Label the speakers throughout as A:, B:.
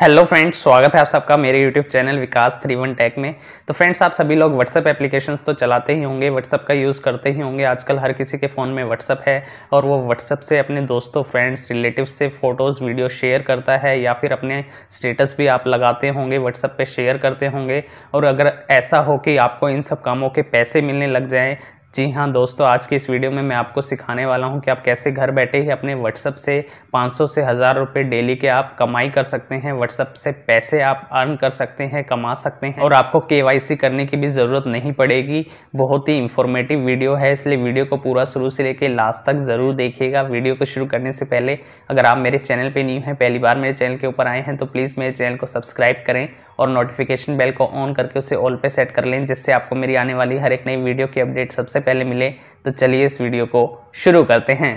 A: hello friends स्वागत है आप सबका मेरे YouTube channel Vikas three one tech में तो फ्रेंड्स आप सभी लोग व्हाट्सअप एप्लीकेशन तो चलाते ही होंगे व्हाट्सअप का यूज़ करते ही होंगे आजकल हर किसी के फ़ोन में व्हाट्सअप है और वो व्हाट्सअप से अपने दोस्तों फ्रेंड्स रिलेटिव से फ़ोटोज़ वीडियो शेयर करता है या फिर अपने स्टेटस भी आप लगाते होंगे व्हाट्सअप पर शेयर करते होंगे और अगर ऐसा हो कि आपको इन सब कामों के पैसे मिलने लग जाएँ जी हाँ दोस्तों आज के इस वीडियो में मैं आपको सिखाने वाला हूँ कि आप कैसे घर बैठे ही अपने व्हाट्सअप से 500 से हज़ार रुपये डेली के आप कमाई कर सकते हैं व्हाट्सअप से पैसे आप अर्न कर सकते हैं कमा सकते हैं और आपको के करने की भी ज़रूरत नहीं पड़ेगी बहुत ही इंफॉर्मेटिव वीडियो है इसलिए वीडियो को पूरा शुरू से लेकर लास्ट तक ज़रूर देखिएगा वीडियो को शुरू करने से पहले अगर आप मेरे चैनल पर न्यू हैं पहली बार मेरे चैनल के ऊपर आए हैं तो प्लीज़ मेरे चैनल को सब्सक्राइब करें और नोटिफिकेशन बेल को ऑन करके उसे ऑल पर सेट कर लें जिससे आपको मेरी आने वाली हर एक नई वीडियो की अपडेट सबसे सबसे पहले मिले तो चलिए इस वीडियो को शुरू करते हैं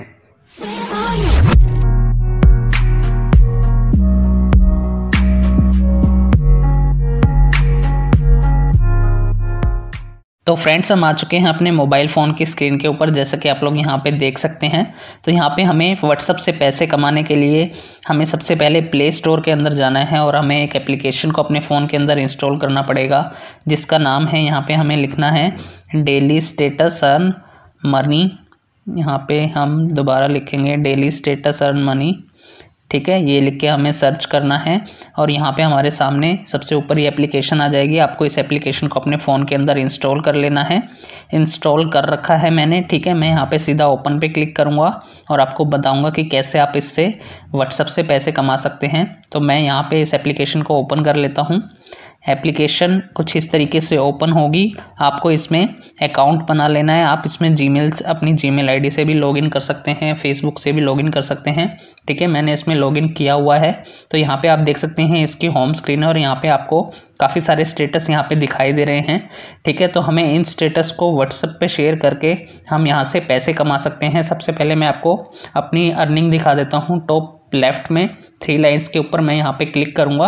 A: तो फ्रेंड्स हम आ चुके हैं अपने मोबाइल फ़ोन की स्क्रीन के ऊपर जैसा कि आप लोग यहाँ पे देख सकते हैं तो यहाँ पे हमें व्हाट्सअप से पैसे कमाने के लिए हमें सबसे पहले प्ले स्टोर के अंदर जाना है और हमें एक एप्लीकेशन को अपने फ़ोन के अंदर इंस्टॉल करना पड़ेगा जिसका नाम है यहाँ पर हमें लिखना है डेली स्टेटस अर्न मनी यहाँ पर हम दोबारा लिखेंगे डेली स्टेटस अर्न मनी ठीक है ये लिख के हमें सर्च करना है और यहाँ पे हमारे सामने सबसे ऊपर ये एप्लीकेशन आ जाएगी आपको इस एप्लीकेशन को अपने फ़ोन के अंदर इंस्टॉल कर लेना है इंस्टॉल कर रखा है मैंने ठीक है मैं यहाँ पे सीधा ओपन पे क्लिक करूँगा और आपको बताऊँगा कि कैसे आप इससे व्हाट्सअप से पैसे कमा सकते हैं तो मैं यहाँ पर इस एप्लीकेशन को ओपन कर लेता हूँ एप्लीकेशन कुछ इस तरीके से ओपन होगी आपको इसमें अकाउंट बना लेना है आप इसमें जी अपनी जी मेल से भी लॉगिन कर सकते हैं फेसबुक से भी लॉगिन कर सकते हैं ठीक है मैंने इसमें लॉगिन किया हुआ है तो यहाँ पे आप देख सकते हैं इसकी होम स्क्रीन है और यहाँ पे आपको काफ़ी सारे स्टेटस यहाँ पे दिखाई दे रहे हैं ठीक है तो हमें इन स्टेटस को व्हाट्सएप पर शेयर करके हम यहाँ से पैसे कमा सकते हैं सबसे पहले मैं आपको अपनी अर्निंग दिखा देता हूँ टॉप लेफ्ट में थ्री लाइन्स के ऊपर मैं यहाँ पर क्लिक करूँगा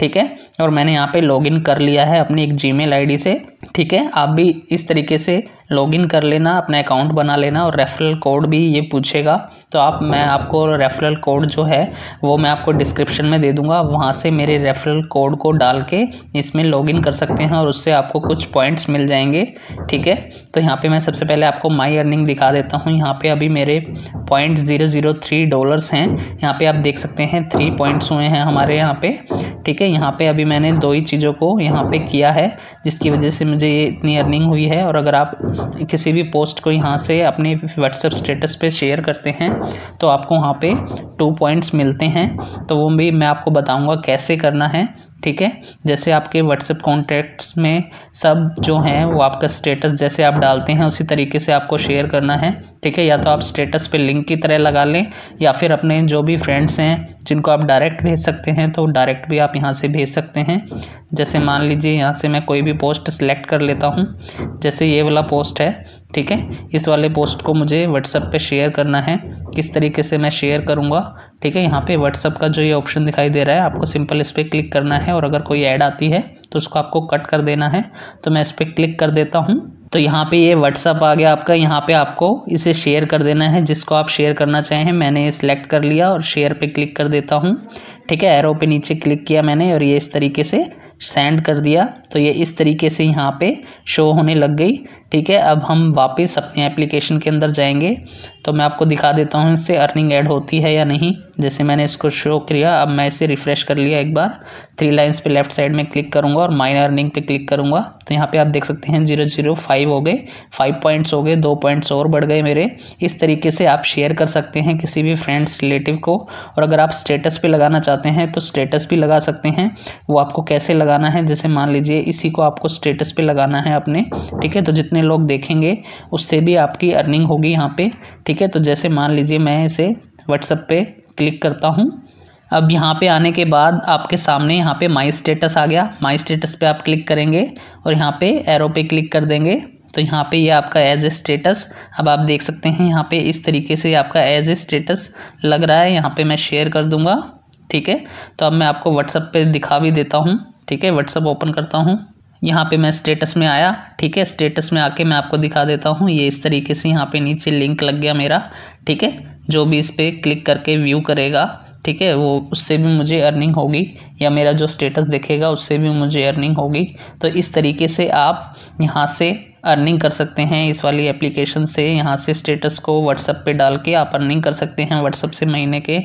A: ठीक है और मैंने यहाँ पे लॉगिन कर लिया है अपनी एक जीमेल आईडी से ठीक है आप भी इस तरीके से लॉगिन कर लेना अपना अकाउंट बना लेना और रेफरल कोड भी ये पूछेगा तो आप मैं आपको रेफरल कोड जो है वो मैं आपको डिस्क्रिप्शन में दे दूंगा वहाँ से मेरे रेफरल कोड को डाल के इसमें लॉगिन कर सकते हैं और उससे आपको कुछ पॉइंट्स मिल जाएंगे ठीक है तो यहाँ पे मैं सबसे पहले आपको माई अर्निंग दिखा देता हूँ यहाँ पर अभी मेरे point zero zero three dollars हैं यहाँ पर आप देख सकते हैं थ्री पॉइंट्स हुए हैं हमारे यहाँ पर ठीक है यहाँ पर अभी मैंने दो ही चीज़ों को यहाँ पर किया है जिसकी वजह से मुझे ये इतनी अर्निंग हुई है और अगर आप किसी भी पोस्ट को यहाँ से अपने व्हाट्सएप स्टेटस पे शेयर करते हैं तो आपको वहाँ पे टू पॉइंट्स मिलते हैं तो वो भी मैं आपको बताऊँगा कैसे करना है ठीक है जैसे आपके व्हाट्सएप कॉन्टैक्ट्स में सब जो हैं वो आपका स्टेटस जैसे आप डालते हैं उसी तरीके से आपको शेयर करना है ठीक है या तो आप स्टेटस पे लिंक की तरह लगा लें या फिर अपने जो भी फ्रेंड्स हैं जिनको आप डायरेक्ट भेज सकते हैं तो डायरेक्ट भी आप यहाँ से भेज सकते हैं जैसे मान लीजिए यहाँ से मैं कोई भी पोस्ट सेलेक्ट कर लेता हूँ जैसे ये वाला पोस्ट है ठीक है इस वाले पोस्ट को मुझे व्हाट्सएप पर शेयर करना है किस तरीके से मैं शेयर करूँगा ठीक है यहाँ पे व्हाट्सअप का जो ये ऑप्शन दिखाई दे रहा है आपको सिंपल इस पर क्लिक करना है और अगर कोई ऐड आती है तो उसको आपको कट कर देना है तो मैं इस पर क्लिक कर देता हूँ तो यहाँ पे ये व्हाट्सअप आ गया आपका यहाँ पे आपको इसे शेयर कर देना है जिसको आप शेयर करना चाहें मैंने ये सिलेक्ट कर लिया और शेयर पर क्लिक कर देता हूँ ठीक है एरो पे नीचे क्लिक किया मैंने और ये इस तरीके से सेंड कर दिया तो ये इस तरीके से यहाँ पे शो होने लग गई ठीक है अब हम वापस अपने एप्लीकेशन के अंदर जाएंगे तो मैं आपको दिखा देता हूँ इससे अर्निंग ऐड होती है या नहीं जैसे मैंने इसको शो किया अब मैं इसे रिफ़्रेश कर लिया एक बार थ्री लाइन्स पे लेफ्ट साइड में क्लिक करूँगा और माइन अर्निंग पे क्लिक करूँगा तो यहाँ पे आप देख सकते हैं जीरो जीरो फाइव हो गए फाइव पॉइंट्स हो गए दो पॉइंट्स और बढ़ गए मेरे इस तरीके से आप शेयर कर सकते हैं किसी भी फ्रेंड्स रिलेटिव को और अगर आप स्टेटस पर लगाना चाहते हैं तो स्टेटस भी लगा सकते हैं वो आपको कैसे लगाना है जैसे मान लीजिए इसी को आपको स्टेटस पर लगाना है अपने ठीक है तो जितने कितने लोग देखेंगे उससे भी आपकी अर्निंग होगी यहाँ पे ठीक है तो जैसे मान लीजिए मैं इसे व्हाट्सअप पे क्लिक करता हूँ अब यहाँ पे आने के बाद आपके सामने यहाँ पे माई स्टेटस आ गया माई स्टेटस पे आप क्लिक करेंगे और यहाँ पे एरो पे क्लिक कर देंगे तो यहाँ पे ये यह आपका एज ए स्टेटस अब आप देख सकते हैं यहाँ पे इस तरीके से आपका एज ए स्टेटस लग रहा है यहाँ पे मैं शेयर कर दूँगा ठीक है तो अब मैं आपको व्हाट्सअप पे दिखा भी देता हूँ ठीक है व्हाट्सअप ओपन करता हूँ यहाँ पे मैं स्टेटस में आया ठीक है स्टेटस में आके मैं आपको दिखा देता हूँ ये इस तरीके से यहाँ पे नीचे लिंक लग गया मेरा ठीक है जो भी इस पर क्लिक करके व्यू करेगा ठीक है वो उससे भी मुझे अर्निंग होगी या मेरा जो स्टेटस देखेगा उससे भी मुझे अर्निंग होगी तो इस तरीके से आप यहाँ से अर्निंग कर सकते हैं इस वाली एप्लीकेशन से यहाँ से स्टेटस को व्हाट्सअप पे डाल के आप अर्निंग कर सकते हैं व्हाट्सअप से महीने के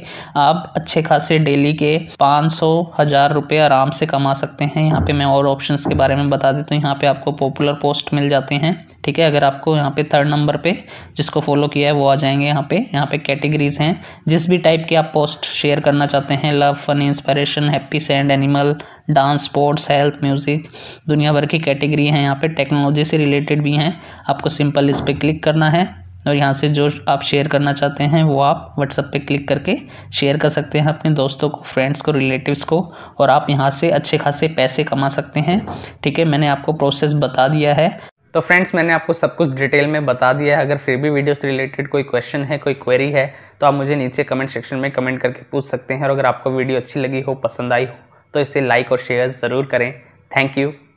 A: आप अच्छे खासे डेली के पाँच सौ हज़ार रुपये आराम से कमा सकते हैं यहाँ पे मैं और ऑप्शंस के बारे में बता देता हूँ यहाँ पे आपको पॉपुलर पोस्ट मिल जाते हैं ठीक है अगर आपको यहाँ पे थर्ड नंबर पे जिसको फॉलो किया है वो आ जाएंगे यहाँ पे यहाँ पे कैटेगरीज हैं जिस भी टाइप के आप पोस्ट शेयर करना चाहते हैं love fun inspiration happy sad animal dance sports health music दुनिया भर की कैटेगरी हैं यहाँ पे टेक्नोलॉजी से रिलेटेड भी हैं आपको सिंपल इस पर क्लिक करना है और यहाँ से जो आप शेयर करना चाहते हैं वो आप व्हाट्सअप पे क्लिक करके शेयर कर सकते हैं अपने दोस्तों को फ्रेंड्स को रिलेटिव्स को और आप यहाँ से अच्छे खासे पैसे कमा सकते हैं ठीक है मैंने आपको प्रोसेस बता दिया है तो फ्रेंड्स मैंने आपको सब कुछ डिटेल में बता दिया है अगर फिर भी वीडियो से रिलेटेड कोई क्वेश्चन है कोई क्वेरी है तो आप मुझे नीचे कमेंट सेक्शन में कमेंट करके पूछ सकते हैं और अगर आपको वीडियो अच्छी लगी हो पसंद आई हो तो इसे लाइक और शेयर ज़रूर करें थैंक यू